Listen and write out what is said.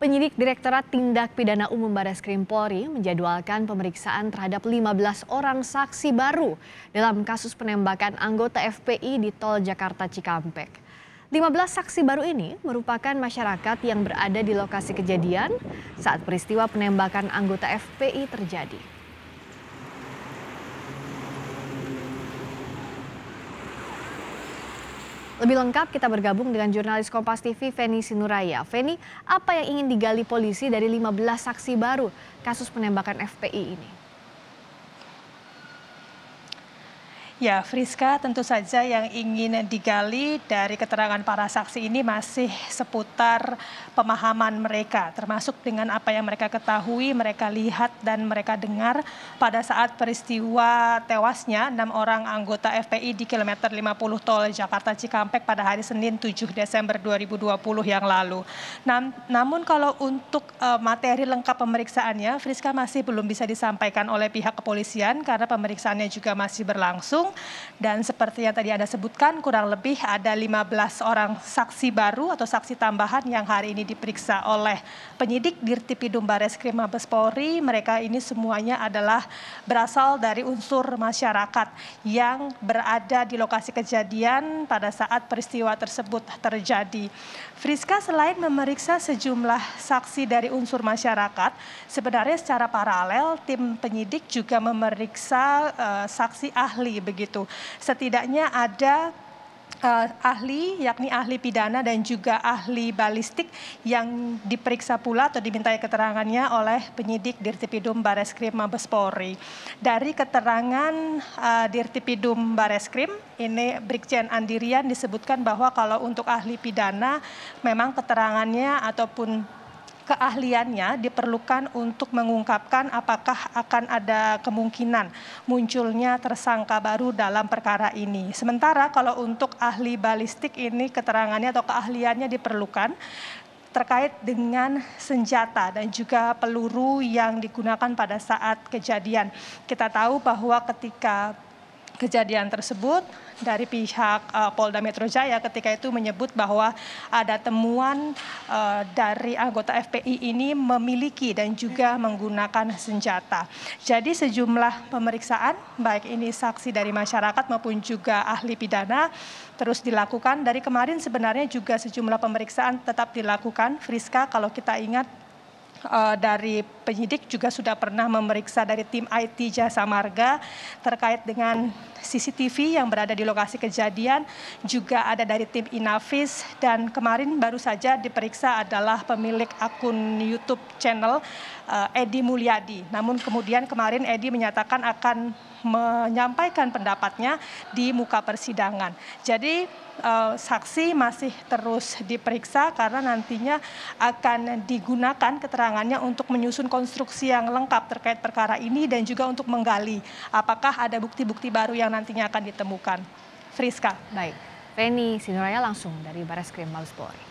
Penyidik Direktorat Tindak Pidana Umum Baris Krim Polri menjadwalkan pemeriksaan terhadap 15 orang saksi baru dalam kasus penembakan anggota FPI di Tol Jakarta Cikampek. 15 saksi baru ini merupakan masyarakat yang berada di lokasi kejadian saat peristiwa penembakan anggota FPI terjadi. Lebih lengkap kita bergabung dengan jurnalis Kompas TV Feni Sinuraya. Feni, apa yang ingin digali polisi dari 15 saksi baru kasus penembakan FPI ini? Ya, Friska, tentu saja yang ingin digali dari keterangan para saksi ini masih seputar pemahaman mereka, termasuk dengan apa yang mereka ketahui, mereka lihat, dan mereka dengar pada saat peristiwa tewasnya enam orang anggota FPI di kilometer 50 tol Jakarta Cikampek pada hari Senin 7 Desember 2020 yang lalu. Nam namun kalau untuk uh, materi lengkap pemeriksaannya, Friska masih belum bisa disampaikan oleh pihak kepolisian karena pemeriksaannya juga masih berlangsung dan seperti yang tadi Anda sebutkan kurang lebih ada 15 orang saksi baru atau saksi tambahan yang hari ini diperiksa oleh penyidik Dirtipidum Krim Mabes Polri. Mereka ini semuanya adalah berasal dari unsur masyarakat yang berada di lokasi kejadian pada saat peristiwa tersebut terjadi. Friska selain memeriksa sejumlah saksi dari unsur masyarakat, sebenarnya secara paralel tim penyidik juga memeriksa uh, saksi ahli begitu. Setidaknya ada uh, ahli yakni ahli pidana dan juga ahli balistik yang diperiksa pula atau dimintai keterangannya oleh penyidik Dirtipidum Bareskrim Mabespori. Dari keterangan uh, Dirtipidum Bareskrim ini Brigjen Andirian disebutkan bahwa kalau untuk ahli pidana memang keterangannya ataupun keahliannya diperlukan untuk mengungkapkan apakah akan ada kemungkinan munculnya tersangka baru dalam perkara ini. Sementara kalau untuk ahli balistik ini keterangannya atau keahliannya diperlukan terkait dengan senjata dan juga peluru yang digunakan pada saat kejadian. Kita tahu bahwa ketika kejadian tersebut dari pihak uh, Polda Metro Jaya ketika itu menyebut bahwa ada temuan uh, dari anggota FPI ini memiliki dan juga menggunakan senjata. Jadi sejumlah pemeriksaan baik ini saksi dari masyarakat maupun juga ahli pidana terus dilakukan. Dari kemarin sebenarnya juga sejumlah pemeriksaan tetap dilakukan. Friska kalau kita ingat uh, dari penyidik juga sudah pernah memeriksa dari tim IT Jasa Marga terkait dengan CCTV yang berada di lokasi kejadian, juga ada dari tim Inavis dan kemarin baru saja diperiksa adalah pemilik akun YouTube channel uh, Edi Mulyadi. Namun kemudian kemarin Edi menyatakan akan menyampaikan pendapatnya di muka persidangan. Jadi eh, saksi masih terus diperiksa karena nantinya akan digunakan keterangannya untuk menyusun konstruksi yang lengkap terkait perkara ini dan juga untuk menggali apakah ada bukti-bukti baru yang nantinya akan ditemukan. Friska. Baik. Feni Sinuraya langsung dari Baris Krim Mabes Polri.